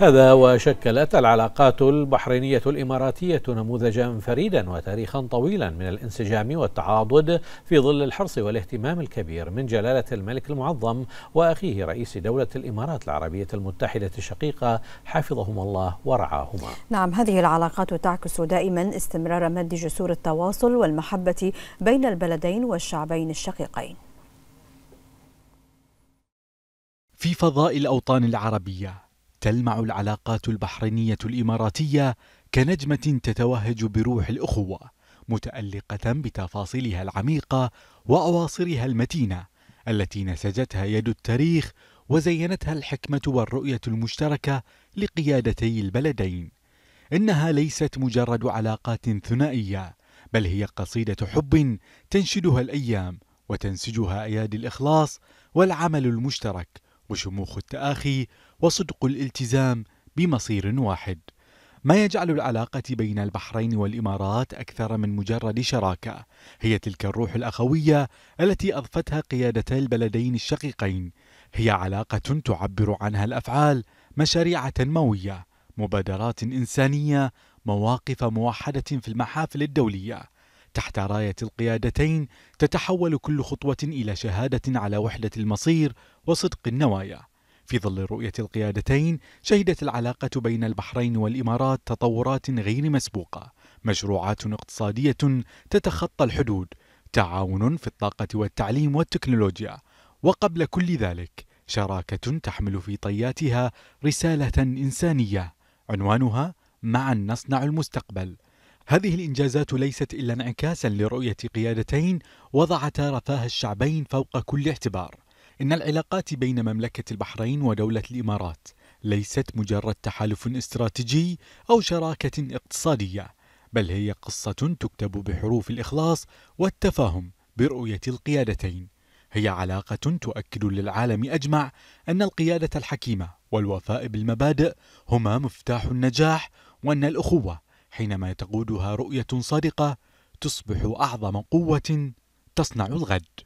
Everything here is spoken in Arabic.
هذا وشكلت العلاقات البحرينية الإماراتية نموذجا فريدا وتاريخا طويلا من الانسجام والتعاضد في ظل الحرص والاهتمام الكبير من جلالة الملك المعظم وأخيه رئيس دولة الإمارات العربية المتحدة الشقيقة حفظهما الله ورعاهما نعم هذه العلاقات تعكس دائما استمرار مد جسور التواصل والمحبة بين البلدين والشعبين الشقيقين في فضاء الأوطان العربية تلمع العلاقات البحرينية الإماراتية كنجمة تتوهج بروح الأخوة متألقة بتفاصيلها العميقة وأواصرها المتينة التي نسجتها يد التاريخ وزينتها الحكمة والرؤية المشتركة لقيادتي البلدين. إنها ليست مجرد علاقات ثنائية، بل هي قصيدة حب تنشدها الأيام وتنسجها أيادي الإخلاص والعمل المشترك وشموخ التآخي وصدق الالتزام بمصير واحد ما يجعل العلاقة بين البحرين والإمارات أكثر من مجرد شراكة هي تلك الروح الأخوية التي أضفتها قيادتا البلدين الشقيقين هي علاقة تعبر عنها الأفعال مشاريع تنموية مبادرات إنسانية مواقف موحدة في المحافل الدولية تحت راية القيادتين تتحول كل خطوة إلى شهادة على وحدة المصير وصدق النوايا. في ظل رؤية القيادتين شهدت العلاقة بين البحرين والإمارات تطورات غير مسبوقة، مشروعات اقتصادية تتخطى الحدود، تعاون في الطاقة والتعليم والتكنولوجيا، وقبل كل ذلك شراكة تحمل في طياتها رسالة إنسانية عنوانها معا نصنع المستقبل هذه الإنجازات ليست إلا انعكاسا لرؤية قيادتين وضعتا رفاه الشعبين فوق كل اعتبار إن العلاقات بين مملكة البحرين ودولة الإمارات ليست مجرد تحالف استراتيجي أو شراكة اقتصادية بل هي قصة تكتب بحروف الإخلاص والتفاهم برؤية القيادتين هي علاقة تؤكد للعالم أجمع أن القيادة الحكيمة والوفاء بالمبادئ هما مفتاح النجاح وأن الأخوة حينما تقودها رؤيه صادقه تصبح اعظم قوه تصنع الغد